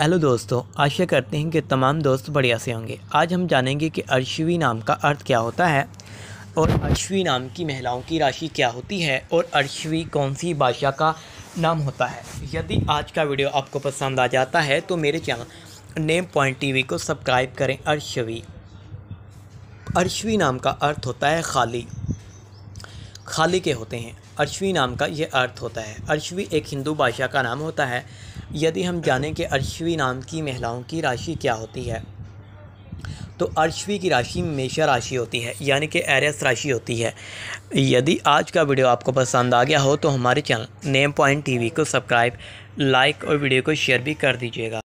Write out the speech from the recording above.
hello दोस्तों आशा करते हैं कि तमाम दोस्त बढ़िया से होंगे आज हम जानेंगे कि अर्शवी नाम का अर्थ क्या होता है और अर्शवी नाम की महिलाओं की राशि क्या होती है और अर्शवी कौन सी भाषा का नाम होता है यदि आज का वीडियो आपको पसंद आ जाता है तो मेरे चैनल नेम पॉइंट टीवी को सब्सक्राइब करें अर्शवी अर्शवी नाम का अर्थ होता है खाली खाली के होते हैं अर्शवी नाम का यह अर्थ होता है अर्शवी एक हिंदू भाषा का नाम होता है यदि हम जानें कि अर्शवी नाम की महिलाओं की राशि क्या होती है तो अर्शवी की राशि मेषा राशि होती है यानी कि एरियस राशि होती है यदि आज का वीडियो आपको पसंद आ गया हो तो हमारे चैनल नेम पॉइंट टीवी को सब्सक्राइब लाइक और वीडियो को शेयर भी कर दीजिएगा